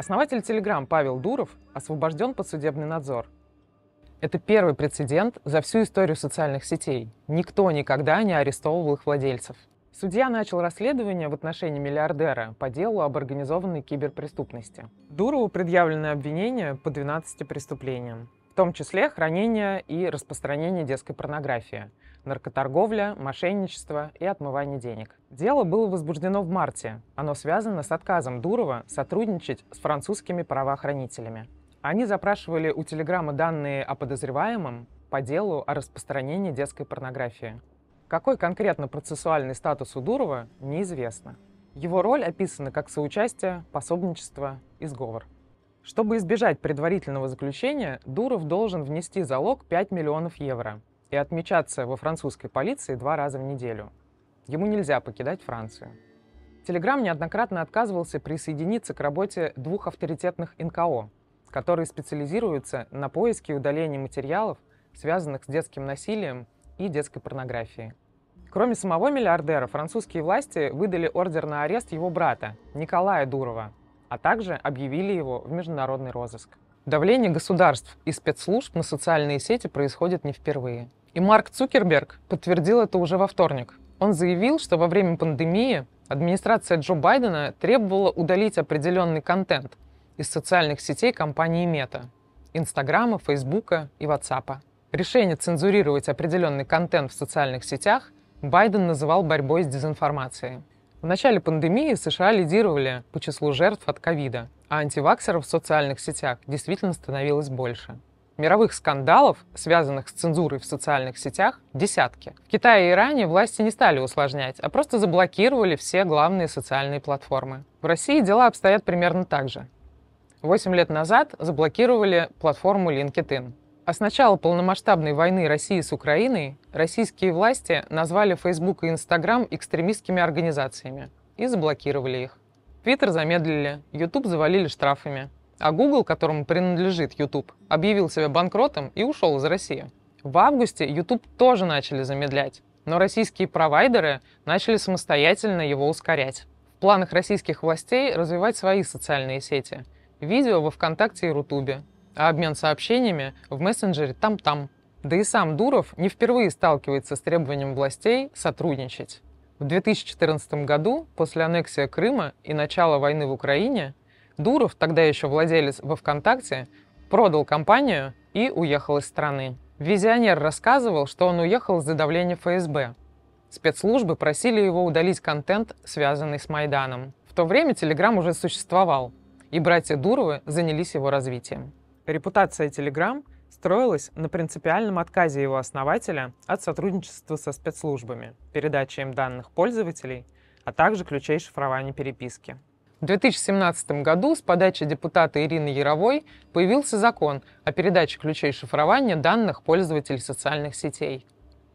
Основатель Telegram Павел Дуров освобожден под судебный надзор. Это первый прецедент за всю историю социальных сетей. Никто никогда не арестовывал их владельцев. Судья начал расследование в отношении миллиардера по делу об организованной киберпреступности. Дурову предъявлены обвинения по 12 преступлениям в том числе хранение и распространение детской порнографии, наркоторговля, мошенничество и отмывание денег. Дело было возбуждено в марте. Оно связано с отказом Дурова сотрудничать с французскими правоохранителями. Они запрашивали у Телеграма данные о подозреваемом по делу о распространении детской порнографии. Какой конкретно процессуальный статус у Дурова, неизвестно. Его роль описана как соучастие, пособничество и сговор. Чтобы избежать предварительного заключения, Дуров должен внести залог 5 миллионов евро и отмечаться во французской полиции два раза в неделю. Ему нельзя покидать Францию. Телеграм неоднократно отказывался присоединиться к работе двух авторитетных НКО, которые специализируются на поиске и удалении материалов, связанных с детским насилием и детской порнографией. Кроме самого миллиардера, французские власти выдали ордер на арест его брата, Николая Дурова, а также объявили его в международный розыск. Давление государств и спецслужб на социальные сети происходит не впервые. И Марк Цукерберг подтвердил это уже во вторник. Он заявил, что во время пандемии администрация Джо Байдена требовала удалить определенный контент из социальных сетей компании Мета – Инстаграма, Фейсбука и Ватсапа. Решение цензурировать определенный контент в социальных сетях Байден называл борьбой с дезинформацией. В начале пандемии США лидировали по числу жертв от ковида, а антиваксеров в социальных сетях действительно становилось больше. Мировых скандалов, связанных с цензурой в социальных сетях, десятки. В Китае и Иране власти не стали усложнять, а просто заблокировали все главные социальные платформы. В России дела обстоят примерно так же. Восемь лет назад заблокировали платформу LinkedIn. А с начала полномасштабной войны России с Украиной российские власти назвали Facebook и Instagram экстремистскими организациями и заблокировали их. Твиттер замедлили, YouTube завалили штрафами, а Google, которому принадлежит YouTube, объявил себя банкротом и ушел из России. В августе YouTube тоже начали замедлять, но российские провайдеры начали самостоятельно его ускорять. В планах российских властей развивать свои социальные сети – видео во ВКонтакте и Рутубе, а обмен сообщениями в мессенджере там-там. Да и сам Дуров не впервые сталкивается с требованием властей сотрудничать. В 2014 году, после аннексии Крыма и начала войны в Украине, Дуров, тогда еще владелец во ВКонтакте, продал компанию и уехал из страны. Визионер рассказывал, что он уехал из-за давления ФСБ. Спецслужбы просили его удалить контент, связанный с Майданом. В то время Телеграм уже существовал, и братья Дуровы занялись его развитием. Репутация Telegram строилась на принципиальном отказе его основателя от сотрудничества со спецслужбами, передачи им данных пользователей, а также ключей шифрования переписки. В 2017 году с подачи депутата Ирины Яровой появился закон о передаче ключей шифрования данных пользователей социальных сетей.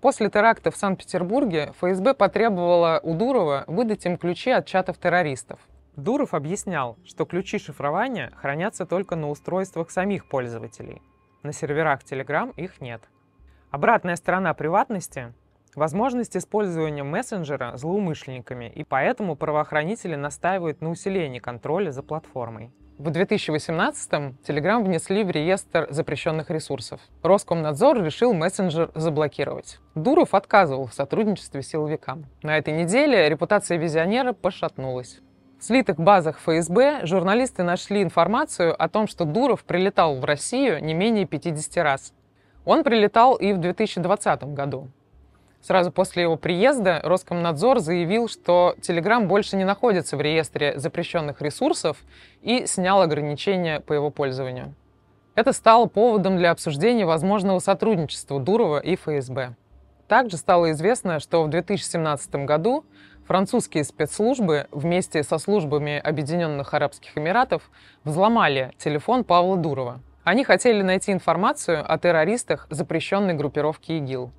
После теракта в Санкт-Петербурге ФСБ потребовала у Дурова выдать им ключи от чатов террористов – Дуров объяснял, что ключи шифрования хранятся только на устройствах самих пользователей. На серверах Telegram их нет. Обратная сторона приватности – возможность использования мессенджера злоумышленниками, и поэтому правоохранители настаивают на усилении контроля за платформой. В 2018-м Telegram внесли в реестр запрещенных ресурсов. Роскомнадзор решил мессенджер заблокировать. Дуров отказывал в сотрудничестве с силовикам. На этой неделе репутация визионера пошатнулась слитых базах ФСБ журналисты нашли информацию о том, что Дуров прилетал в Россию не менее 50 раз. Он прилетал и в 2020 году. Сразу после его приезда Роскомнадзор заявил, что Telegram больше не находится в реестре запрещенных ресурсов и снял ограничения по его пользованию. Это стало поводом для обсуждения возможного сотрудничества Дурова и ФСБ. Также стало известно, что в 2017 году французские спецслужбы вместе со службами Объединенных Арабских Эмиратов взломали телефон Павла Дурова. Они хотели найти информацию о террористах запрещенной группировки ИГИЛ.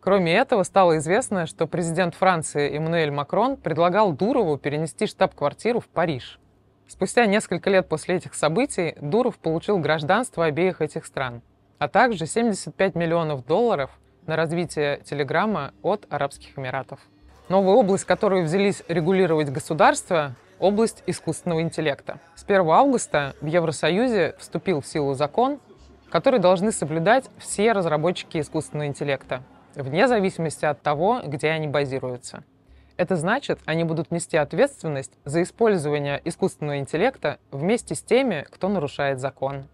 Кроме этого, стало известно, что президент Франции Эммануэль Макрон предлагал Дурову перенести штаб-квартиру в Париж. Спустя несколько лет после этих событий Дуров получил гражданство обеих этих стран, а также 75 миллионов долларов – на развитие Телеграма от Арабских Эмиратов. Новая область, которую взялись регулировать государства, область искусственного интеллекта. С 1 августа в Евросоюзе вступил в силу закон, который должны соблюдать все разработчики искусственного интеллекта, вне зависимости от того, где они базируются. Это значит, они будут нести ответственность за использование искусственного интеллекта вместе с теми, кто нарушает закон.